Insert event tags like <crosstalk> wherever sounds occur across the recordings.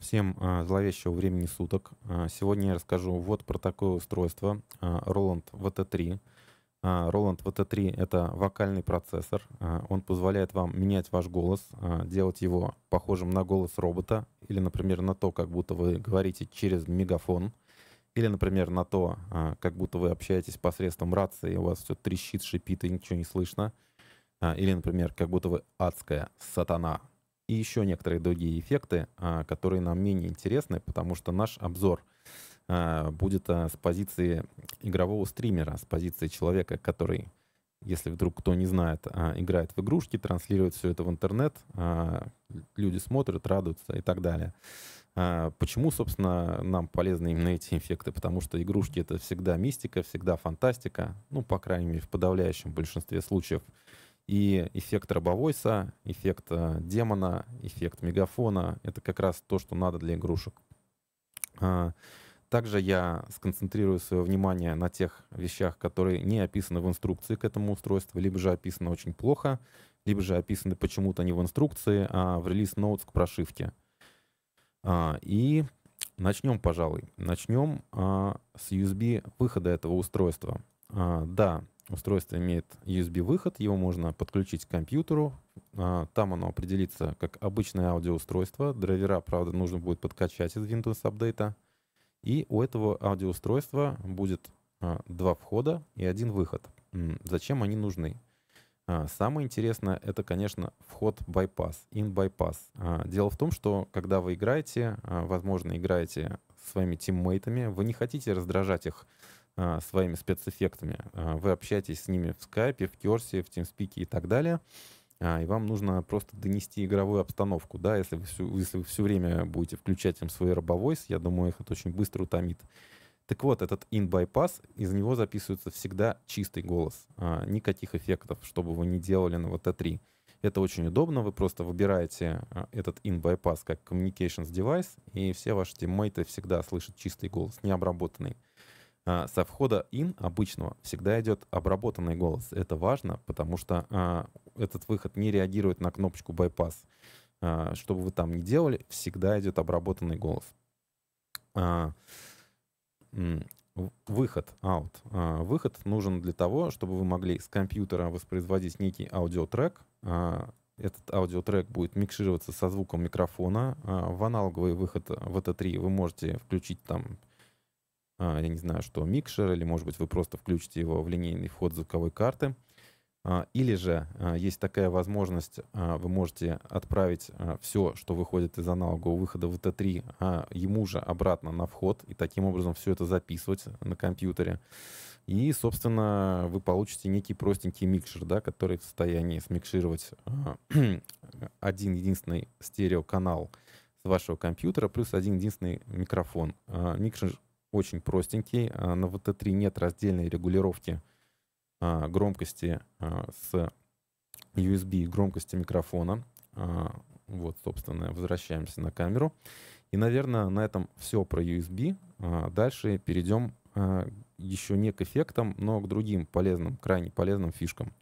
Всем э, зловещего времени суток. Э, сегодня я расскажу вот про такое устройство э, Roland VT3. Roland VT3 — это вокальный процессор. Он позволяет вам менять ваш голос, делать его похожим на голос робота или, например, на то, как будто вы говорите через мегафон, или, например, на то, как будто вы общаетесь посредством рации, у вас все трещит, шипит и ничего не слышно. Или, например, как будто вы адская сатана — и еще некоторые другие эффекты, а, которые нам менее интересны, потому что наш обзор а, будет а, с позиции игрового стримера, с позиции человека, который, если вдруг кто не знает, играет в игрушки, транслирует все это в интернет, люди смотрят, радуются и так далее. Почему, собственно, нам полезны именно эти эффекты? Потому что игрушки — это всегда мистика, всегда фантастика, ну, по крайней мере, в подавляющем большинстве случаев — и эффект рабовойса, эффект э, демона, эффект мегафона — это как раз то, что надо для игрушек. А, также я сконцентрирую свое внимание на тех вещах, которые не описаны в инструкции к этому устройству, либо же описаны очень плохо, либо же описаны почему-то не в инструкции, а в релиз ноутс к прошивке. А, и начнем, пожалуй. Начнем а, с USB выхода этого устройства. Да, Устройство имеет USB-выход, его можно подключить к компьютеру. А, там оно определится как обычное аудиоустройство. Драйвера, правда, нужно будет подкачать из Windows Update. И у этого аудиоустройства будет а, два входа и один выход. Зачем они нужны? А, самое интересное — это, конечно, вход bypass, in bypass. Дело в том, что когда вы играете, возможно, играете с своими тиммейтами, вы не хотите раздражать их а, своими спецэффектами. А, вы общаетесь с ними в скайпе, в Керсе, в TeamSpeak и так далее. А, и вам нужно просто донести игровую обстановку. Да? Если, вы всю, если вы все время будете включать им свой робовойс, я думаю, их это очень быстро утомит. Так вот, этот in-bypass, из него записывается всегда чистый голос. никаких эффектов, чтобы вы не делали на VT3. Это очень удобно, вы просто выбираете этот in-bypass как communications device, и все ваши тиммейты всегда слышат чистый голос, необработанный. А, со входа in обычного всегда идет обработанный голос. Это важно, потому что а, этот выход не реагирует на кнопочку bypass. А, что бы вы там ни делали, всегда идет обработанный голос. А, выход out. А, выход нужен для того, чтобы вы могли с компьютера воспроизводить некий аудиотрек. А, этот аудиотрек будет микшироваться со звуком микрофона. А, в аналоговый выход э, в ET3 вы можете включить там а, я не знаю, что микшер, или, может быть, вы просто включите его в линейный вход звуковой карты. А, или же а, есть такая возможность, вы можете отправить все, что выходит из аналогового выхода в Т3, ему же обратно на вход, и таким образом все это записывать на компьютере. И, собственно, вы получите некий простенький микшер, да, который в состоянии смикшировать <clears throat> один единственный стереоканал канал с вашего компьютера плюс один единственный микрофон. Микшер очень простенький. А, на VT3 нет раздельной регулировки а, громкости а, с USB и громкости микрофона. Вот, собственно, возвращаемся на камеру. И, наверное, на этом все про USB. Дальше перейдем еще не к эффектам, но к другим полезным, крайне полезным фишкам.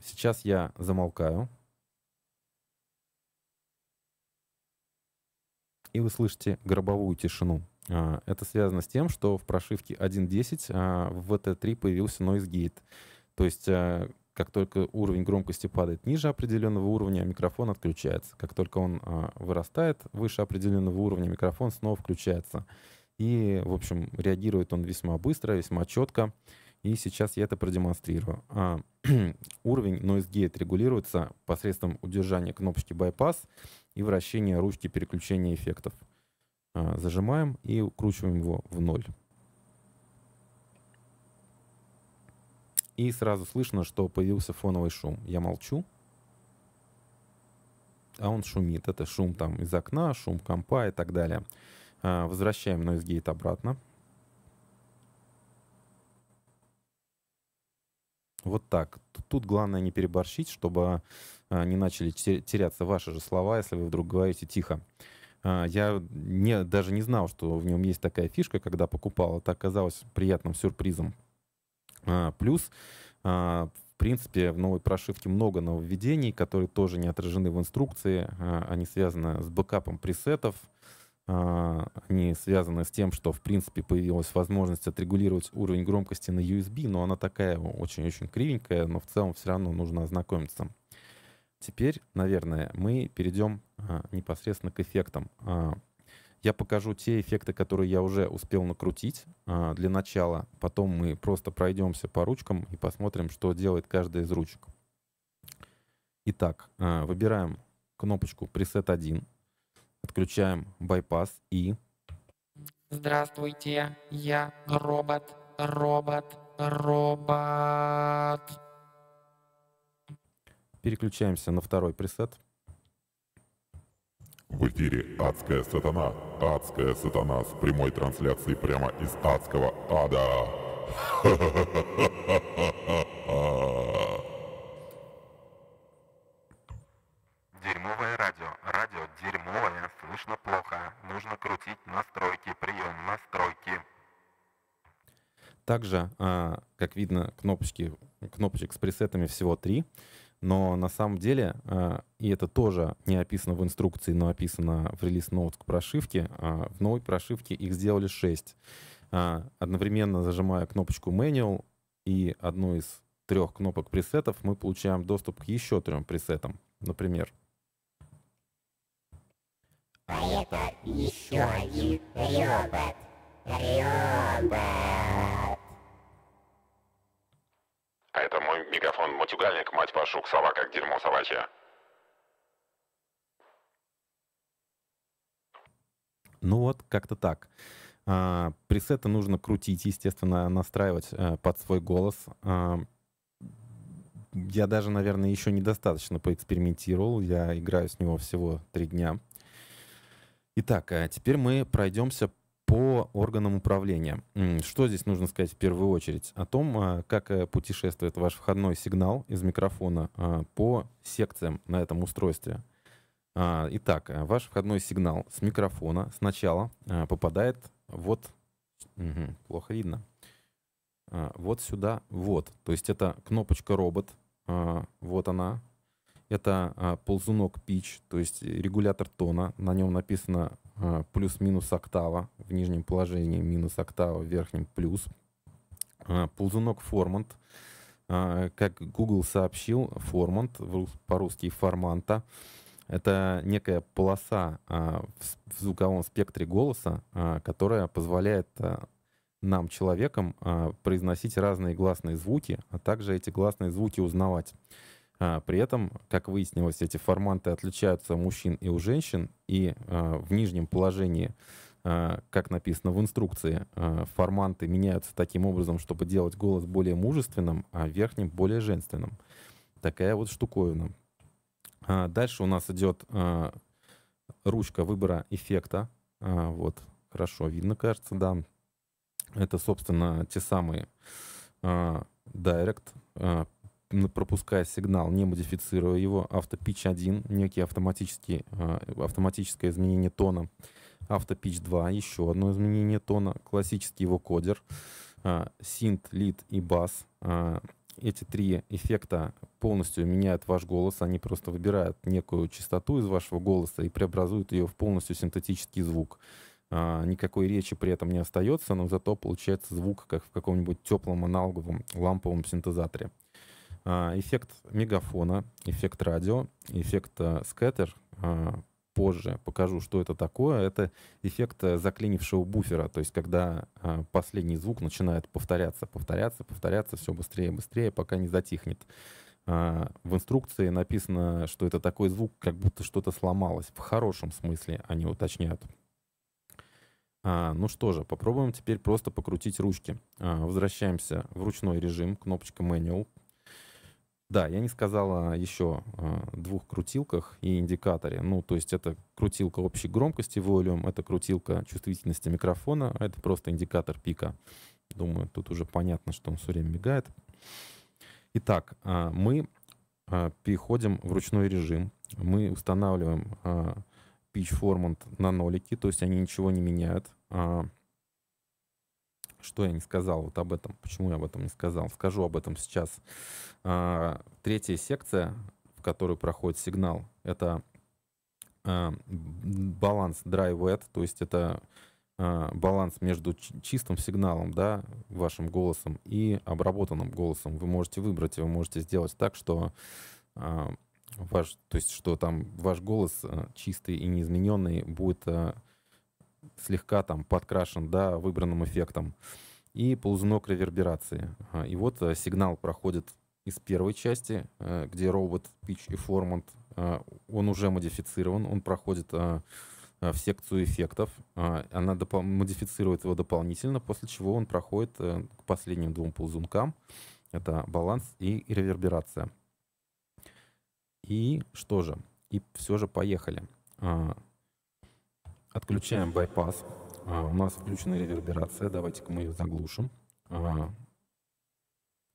Сейчас я замолкаю. И вы слышите гробовую тишину. А, это связано с тем, что в прошивке 1.10 а, в VT3 появился noise gate. То есть а, как только уровень громкости падает ниже определенного уровня, микрофон отключается. Как только он вырастает выше определенного уровня, микрофон снова включается. И, в общем, реагирует он весьма быстро, весьма четко. И сейчас я это продемонстрирую. А, <clears throat> уровень Noise Gate регулируется посредством удержания кнопочки Bypass и вращения ручки переключения эффектов. А, зажимаем и укручиваем его в ноль. И сразу слышно, что появился фоновый шум. Я молчу, а он шумит. Это шум там из окна, шум компа и так далее. А, возвращаем NoiseGate обратно. Вот так. Тут главное не переборщить, чтобы а, не начали теряться ваши же слова, если вы вдруг говорите тихо. А, я не, даже не знал, что в нем есть такая фишка, когда покупал. Это оказалось приятным сюрпризом. А, плюс, а, в принципе, в новой прошивке много нововведений, которые тоже не отражены в инструкции. Они связаны с бэкапом пресетов, они связаны с тем, что, в принципе, появилась возможность отрегулировать уровень громкости на USB, но она такая очень-очень кривенькая, но в целом все равно нужно ознакомиться. Теперь, наверное, мы перейдем а, непосредственно к эффектам. А, я покажу те эффекты, которые я уже успел накрутить а, для начала. Потом мы просто пройдемся по ручкам и посмотрим, что делает каждая из ручек. Итак, а, выбираем кнопочку Preset 1, отключаем Bypass и... Здравствуйте, я робот, робот, робот. Переключаемся на второй пресет. В эфире «Адская сатана». «Адская сатана» с прямой трансляцией прямо из адского ада. Дерьмовое радио. Радио дерьмовое. Слышно плохо. Нужно крутить настройки. Прием настройки. Также, а, как видно, кнопочки, кнопочек с пресетами всего три. Но на самом деле, э, и это тоже не описано в инструкции, но описано в релиз ноут к прошивке, а, в новой прошивке их сделали 6. А, одновременно зажимая кнопочку manual и одну из трех кнопок пресетов, мы получаем доступ к еще трем пресетам. Например, а это еще один робот. Робот. А это мой мегафон-матюгальник, мать вашу, к сова как дерьмо собачья. Ну вот, как-то так. А, пресеты нужно крутить, естественно, настраивать а, под свой голос. А, я даже, наверное, еще недостаточно поэкспериментировал. Я играю с него всего три дня. Итак, а теперь мы пройдемся по органам управления. Что здесь нужно сказать в первую очередь? О том, а, как э, путешествует ваш входной сигнал из микрофона а, по секциям на этом устройстве. А, итак, э, ваш входной сигнал с микрофона сначала попадает вот... Угу, плохо видно. Вот сюда, вот. То есть это кнопочка робот, вот она. Это ползунок pitch, то есть регулятор тона. На нем написано Э, плюс-минус октава, в нижнем положении минус октава, в верхнем плюс. Э, ползунок Формант, э, как Google сообщил, Формант, по-русски Форманта, это некая полоса в звуковом спектре голоса, которая позволяет нам, человекам произносить разные гласные звуки, а также эти гласные звуки узнавать. А, при этом, как выяснилось, эти форманты отличаются у мужчин и у женщин, и а, в нижнем положении, а, как написано в инструкции, а, форманты меняются таким образом, чтобы делать голос более мужественным, а верхним более женственным. Такая вот штуковина. А, дальше у нас идет а, ручка выбора эффекта. А, вот, хорошо видно, кажется, да. Это, собственно, те самые Direct, а, пропуская сигнал, не модифицируя его, автопич 1, некий автоматический, э, автоматическое изменение тона, автопич 2, еще одно изменение тона, классический его кодер, э, синт, лид и бас. Э, эти три эффекта полностью меняют ваш голос, они просто выбирают некую частоту из вашего голоса и преобразуют ее в полностью синтетический звук никакой речи при этом не остается, но зато получается звук, как в каком-нибудь теплом аналоговом ламповом синтезаторе. А, эффект мегафона, эффект радио, эффект э, скеттер. А, позже покажу, что это такое. Это эффект э, заклинившего буфера, то есть когда а, последний звук начинает повторяться, повторяться, повторяться все быстрее и быстрее, пока не затихнет. В инструкции написано, что это такой звук, как будто что-то сломалось. В хорошем смысле они уточняют. ну что же, попробуем теперь просто покрутить ручки. возвращаемся в ручной режим, кнопочка Manual. Да, я не сказал о еще а, двух крутилках и индикаторе. Ну, то есть это крутилка общей громкости волюм, это крутилка чувствительности микрофона, а это просто индикатор пика. Думаю, тут уже понятно, что он все время мигает. Итак, а, мы а, переходим в ручной режим. Мы устанавливаем pitch formant на нолики, то есть они ничего не меняют что я не сказал вот об этом, почему я об этом не сказал. Скажу об этом сейчас. А, третья секция, в которую проходит сигнал, это а, баланс dry-wet, то есть это а, баланс между чистым сигналом, да, вашим голосом и обработанным голосом. Вы можете выбрать, вы можете сделать так, что ваш, то есть что там ваш голос чистый и неизмененный будет слегка там подкрашен, да, выбранным эффектом. И ползунок реверберации. А, и вот э, сигнал проходит из первой части, э, где робот, pitch и формат, э, он уже модифицирован, он проходит в секцию эффектов. А, она модифицирует его дополнительно, после чего он проходит к последним двум ползункам. Это баланс и реверберация. И что же? И все же поехали. А, Отключаем байпас. А, у нас включена реверберация. Давайте-ка мы ее заглушим. А,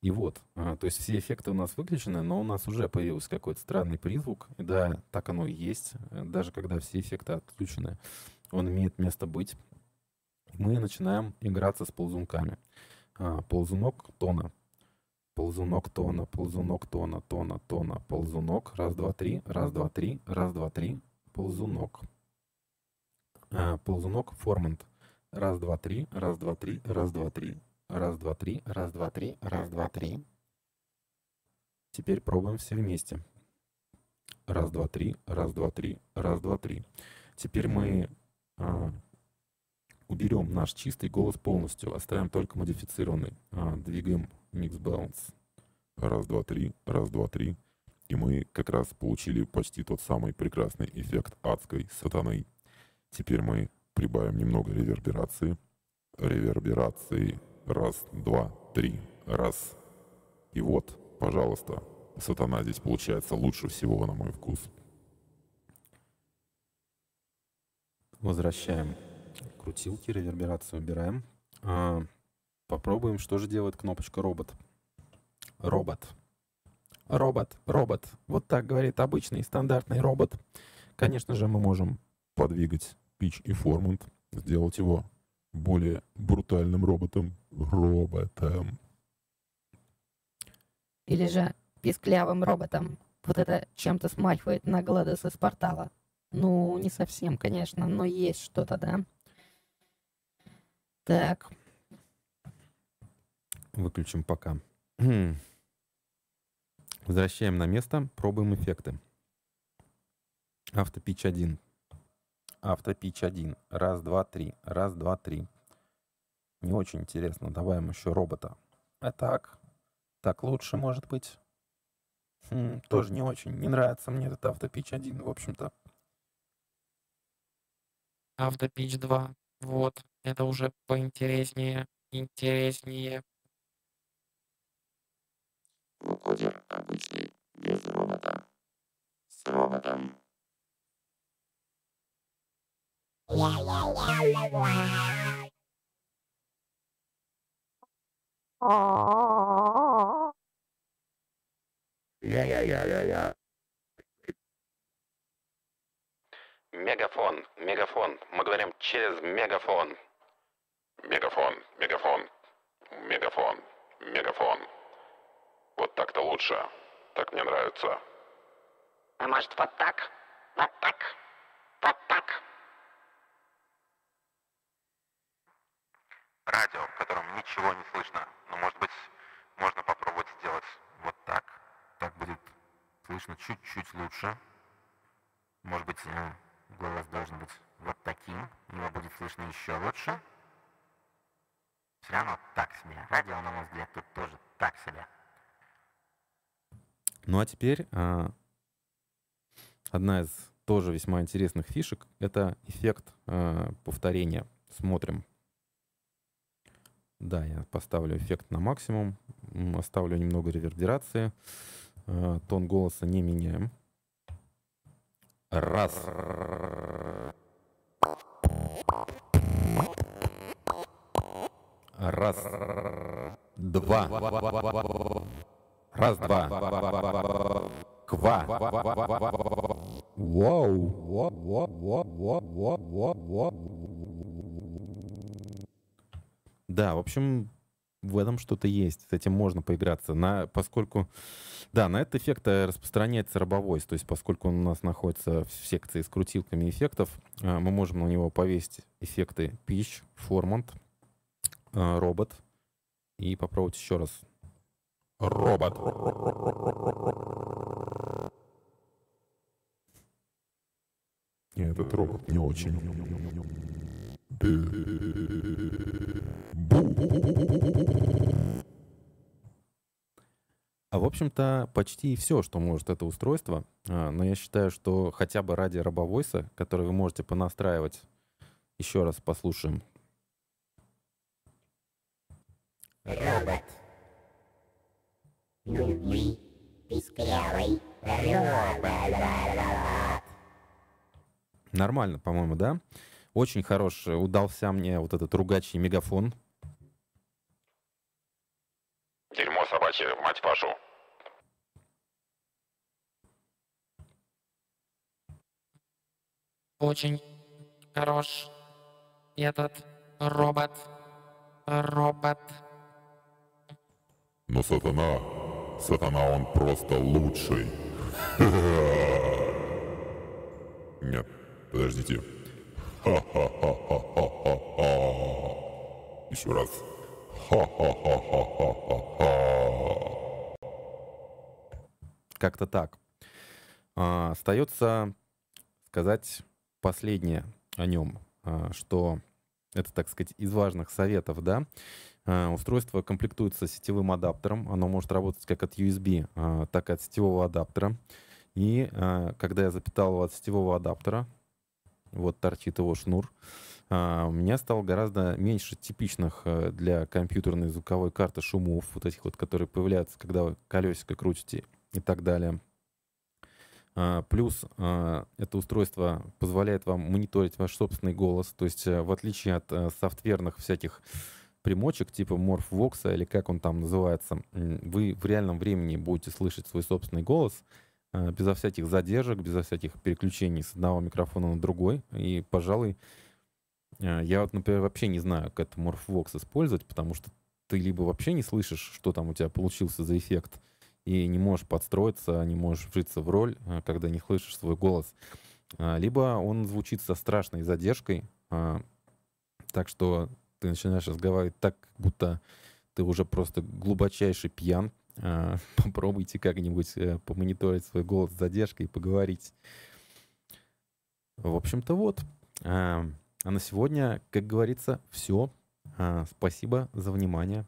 и вот, а, то есть все эффекты у нас выключены, но у нас уже появился какой-то странный призвук. да, так оно и есть. Даже когда все эффекты отключены, он имеет место быть. Мы начинаем играться с ползунками. ползунок тона. Ползунок тона, ползунок тона, тона, тона, ползунок. Раз, два, три, раз, два, три, раз, два, три, ползунок ползунок формант. Раз, два, три, раз, два, три, раз, два, три. Раз, два, три, раз, два, три, раз, два, три. Теперь пробуем все вместе. Раз, два, три, раз, два, три, раз, два, три. Теперь мы а, уберем наш чистый голос полностью, оставим только модифицированный. А, двигаем mix balance. Раз, два, три, раз, два, три. И мы как раз получили почти тот самый прекрасный эффект адской сатаны. Теперь мы прибавим немного реверберации. Реверберации. Раз, два, три. Раз. И вот, пожалуйста, сатана здесь получается лучше всего на мой вкус. Возвращаем крутилки, реверберацию убираем. А, попробуем, что же делает кнопочка робот. Робот. Робот, робот. Вот так говорит обычный стандартный робот. Конечно же, мы можем подвигать Пич и Формант, сделать его более брутальным роботом. Роботом. Или же писклявым роботом. Вот это чем-то смахивает на Гладос из портала. Ну, не совсем, конечно, но есть что-то, да? Так. Выключим пока. Хм. Возвращаем на место, пробуем эффекты. Автопич 1 автопич 1. Раз, два, три. Раз, два, три. Не очень интересно. Добавим еще робота. А так? Так лучше, может быть? Хм, тоже не очень. Не нравится мне этот автопич 1, в общем-то. Автопич 2. Вот, это уже поинтереснее. Интереснее. Кодер обычный, без робота. С роботом. Мегафон, мегафон, мы говорим через мегафон. Мегафон, мегафон, мегафон, мегафон. Вот так-то лучше. Так мне нравится. А может вот так? Вот так? Вот так? радио, в котором ничего не слышно. Но, может быть, можно попробовать сделать вот так. Так будет слышно чуть-чуть лучше. Может быть, ну, голос должен быть вот таким. Его будет слышно еще лучше. Все равно так себе. Радио, на мой взгляд, тут тоже так себе. Ну а теперь а, одна из тоже весьма интересных фишек — это эффект а, повторения. Смотрим. Да, я поставлю эффект на максимум, оставлю немного реверберации, э, тон голоса не меняем. Раз. Раз. Два. Раз, два. Ква. Вау. Вау. Вау. Вау. Вау. Вау. Да, в общем, в этом что-то есть. С этим можно поиграться. На, поскольку, да, на этот эффект э, распространяется рабовоз. То есть поскольку он у нас находится в секции с крутилками эффектов, э, мы можем на него повесить эффекты Pitch, Formant, робот э, И попробовать еще раз. Робот. Этот робот не очень. А в общем-то почти все, что может это устройство, а, но я считаю, что хотя бы ради рабовойса, который вы можете понастраивать, еще раз послушаем. Робот. Нормально, по-моему, да? Очень хорош э, удался мне вот этот ругачий мегафон. Дерьмо собачье, мать вашу. Очень хорош этот робот. Робот. Но ну, сатана, сатана он просто лучший. <laughs> Нет, подождите. Ха-ха-ха-ха-ха-ха. Еще раз. Ха-ха-ха-ха-ха-ха. Как-то так. А, остается сказать последнее о нем, а, что это, так сказать, из важных советов, да. А, устройство комплектуется сетевым адаптером. Оно может работать как от USB, а, так и от сетевого адаптера. И а, когда я запитал его от сетевого адаптера, вот торчит его шнур. А, у меня стало гораздо меньше типичных э, для компьютерной звуковой карты шумов, вот этих вот, которые появляются, когда вы колесико крутите и так далее. А, плюс а, это устройство позволяет вам мониторить ваш собственный голос, то есть э, в отличие от э, софтверных всяких примочек типа MorphVox или как он там называется, вы в реальном времени будете слышать свой собственный голос — Э, безо всяких задержек, безо всяких переключений с одного микрофона на другой. И, пожалуй, э, я вот, например, вообще не знаю, как это MorphVox использовать, потому что ты либо вообще не слышишь, что там у тебя получился за эффект, и не можешь подстроиться, не можешь вжиться в роль, э, когда не слышишь свой голос. А, либо он звучит со страшной задержкой, а, так что ты начинаешь разговаривать так, будто ты уже просто глубочайший пьян, а, <laughs> попробуйте как-нибудь э, помониторить свой голос с задержкой и поговорить. В общем-то, вот. А, а на сегодня, как говорится, все. А, спасибо за внимание.